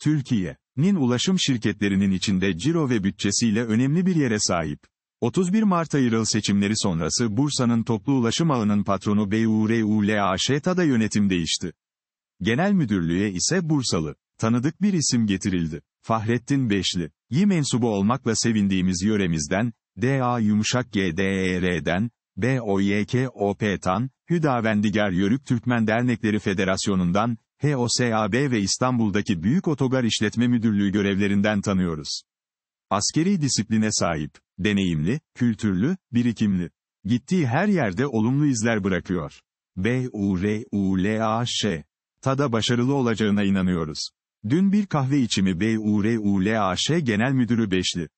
Türkiye'nin ulaşım şirketlerinin içinde ciro ve bütçesiyle önemli bir yere sahip. 31 Mart ayrıl seçimleri sonrası Bursa'nın toplu ulaşım ağının patronu BURULAŞTA'da yönetim değişti. Genel müdürlüğe ise Bursalı, tanıdık bir isim getirildi. Fahrettin Beşli, yi mensubu olmakla sevindiğimiz yöremizden, DA yumuşak GDER'den, BOYKOP'tan, Hüdavendigar Yörük Türkmen Dernekleri Federasyonu'ndan, HOSAB ve İstanbul'daki Büyük Otogar İşletme Müdürlüğü görevlerinden tanıyoruz. Askeri disipline sahip, deneyimli, kültürlü, birikimli. Gittiği her yerde olumlu izler bırakıyor. B U R U L A Ş. Tada başarılı olacağına inanıyoruz. Dün bir kahve içimi B U R U L A Ş Genel Müdürü Beşli.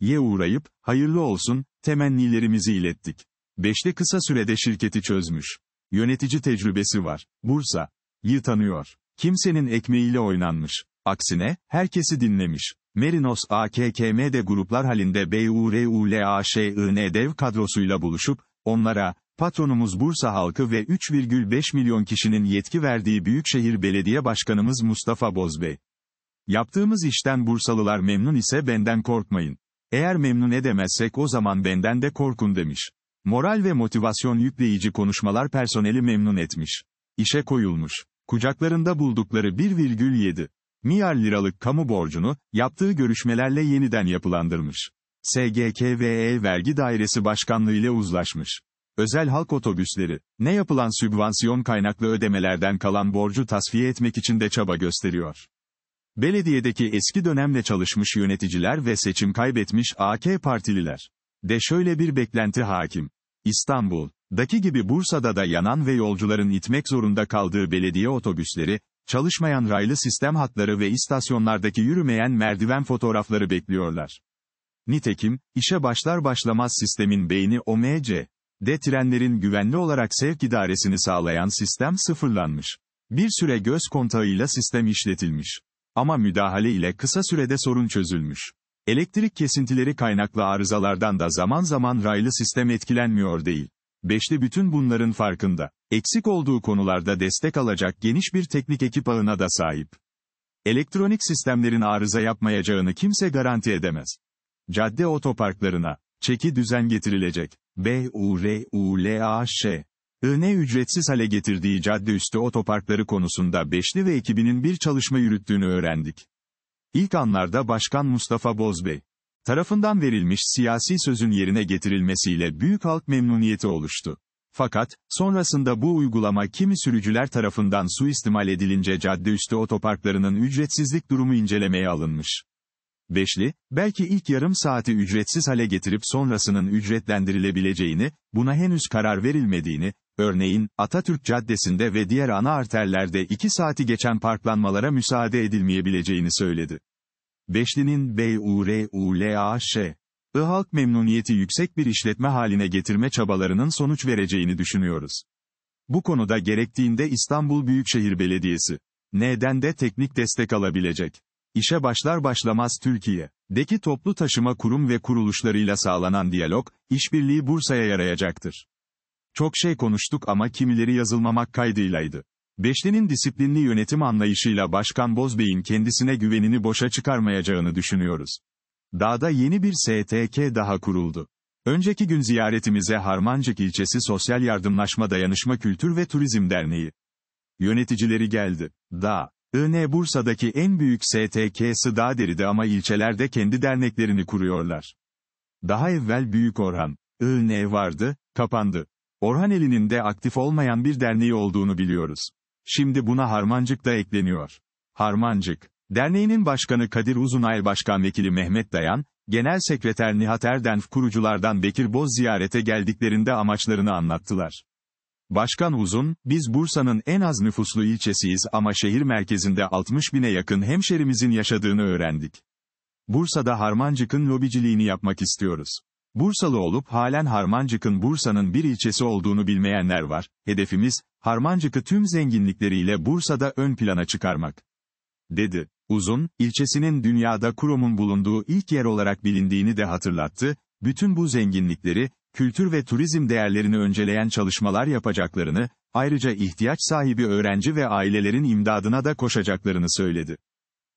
Ye uğrayıp hayırlı olsun temennilerimizi ilettik. Beşli kısa sürede şirketi çözmüş. Yönetici tecrübesi var. Bursa yi tanıyor. Kimsenin ekmeğiyle oynanmış. Aksine, herkesi dinlemiş. Merinos AKKM'de gruplar halinde BURULAŞIN dev kadrosuyla buluşup, onlara, patronumuz Bursa halkı ve 3,5 milyon kişinin yetki verdiği Büyükşehir Belediye Başkanımız Mustafa Bozbey. Yaptığımız işten Bursalılar memnun ise benden korkmayın. Eğer memnun edemezsek o zaman benden de korkun demiş. Moral ve motivasyon yükleyici konuşmalar personeli memnun etmiş. İşe koyulmuş kucaklarında buldukları 1,7 milyar liralık kamu borcunu yaptığı görüşmelerle yeniden yapılandırmış. SGKVE Vergi Dairesi Başkanlığı ile uzlaşmış. Özel halk otobüsleri, ne yapılan sübvansiyon kaynaklı ödemelerden kalan borcu tasfiye etmek için de çaba gösteriyor. Belediyedeki eski dönemle çalışmış yöneticiler ve seçim kaybetmiş AK Partililer. De şöyle bir beklenti hakim. İstanbul, Daki gibi Bursa'da da yanan ve yolcuların itmek zorunda kaldığı belediye otobüsleri, çalışmayan raylı sistem hatları ve istasyonlardaki yürümeyen merdiven fotoğrafları bekliyorlar. Nitekim, işe başlar başlamaz sistemin beyni OMC, de trenlerin güvenli olarak sevk idaresini sağlayan sistem sıfırlanmış. Bir süre göz kontağıyla sistem işletilmiş. Ama müdahale ile kısa sürede sorun çözülmüş. Elektrik kesintileri kaynaklı arızalardan da zaman zaman raylı sistem etkilenmiyor değil. Beşli bütün bunların farkında. Eksik olduğu konularda destek alacak geniş bir teknik ekip ağına da sahip. Elektronik sistemlerin arıza yapmayacağını kimse garanti edemez. Cadde otoparklarına, çeki düzen getirilecek. B, U, R, U, L, A, Ş. IN ücretsiz hale getirdiği cadde üstü otoparkları konusunda Beşli ve ekibinin bir çalışma yürüttüğünü öğrendik. İlk anlarda Başkan Mustafa Bozbey, tarafından verilmiş siyasi sözün yerine getirilmesiyle büyük halk memnuniyeti oluştu. Fakat, sonrasında bu uygulama kimi sürücüler tarafından suistimal edilince caddeüstü otoparklarının ücretsizlik durumu incelemeye alınmış. Beşli, belki ilk yarım saati ücretsiz hale getirip sonrasının ücretlendirilebileceğini, buna henüz karar verilmediğini, örneğin Atatürk Caddesi'nde ve diğer ana arterlerde iki saati geçen parklanmalara müsaade edilmeyebileceğini söyledi. Beşli'nin BURULAŞ, I halk memnuniyeti yüksek bir işletme haline getirme çabalarının sonuç vereceğini düşünüyoruz. Bu konuda gerektiğinde İstanbul Büyükşehir Belediyesi, neden de teknik destek alabilecek. İşe başlar başlamaz Türkiye'deki toplu taşıma kurum ve kuruluşlarıyla sağlanan diyalog, işbirliği Bursa'ya yarayacaktır. Çok şey konuştuk ama kimileri yazılmamak kaydıylaydı. Beşli'nin disiplinli yönetim anlayışıyla Başkan Bozbey'in kendisine güvenini boşa çıkarmayacağını düşünüyoruz. Dağda yeni bir STK daha kuruldu. Önceki gün ziyaretimize Harmancık ilçesi Sosyal Yardımlaşma Dayanışma Kültür ve Turizm Derneği yöneticileri geldi. Dağ IN Bursa'daki en büyük STK'sı Dağderi'de ama ilçelerde kendi derneklerini kuruyorlar. Daha evvel Büyük Orhan, IN vardı, kapandı. Orhan Elinin de aktif olmayan bir derneği olduğunu biliyoruz. Şimdi buna harmancık da ekleniyor. Harmancık. Derneğinin başkanı Kadir Uzunay Başkan Vekili Mehmet Dayan, Genel Sekreter Nihat Erdenf kuruculardan Bekir Boz ziyarete geldiklerinde amaçlarını anlattılar. Başkan Uzun, biz Bursa'nın en az nüfuslu ilçesiyiz ama şehir merkezinde 60 bine yakın hemşerimizin yaşadığını öğrendik. Bursa'da Harmancık'ın lobiciliğini yapmak istiyoruz. Bursalı olup halen Harmancık'ın Bursa'nın bir ilçesi olduğunu bilmeyenler var. Hedefimiz, Harmancık'ı tüm zenginlikleriyle Bursa'da ön plana çıkarmak. Dedi. Uzun, ilçesinin dünyada kurumun bulunduğu ilk yer olarak bilindiğini de hatırlattı, bütün bu zenginlikleri, kültür ve turizm değerlerini önceleyen çalışmalar yapacaklarını, ayrıca ihtiyaç sahibi öğrenci ve ailelerin imdadına da koşacaklarını söyledi.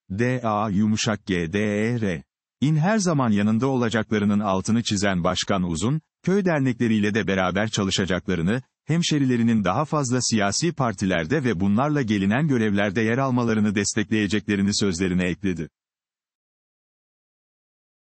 D.A. Yumuşak G.D.E.R. İn her zaman yanında olacaklarının altını çizen Başkan Uzun, köy dernekleriyle de beraber çalışacaklarını, hemşerilerinin daha fazla siyasi partilerde ve bunlarla gelinen görevlerde yer almalarını destekleyeceklerini sözlerine ekledi.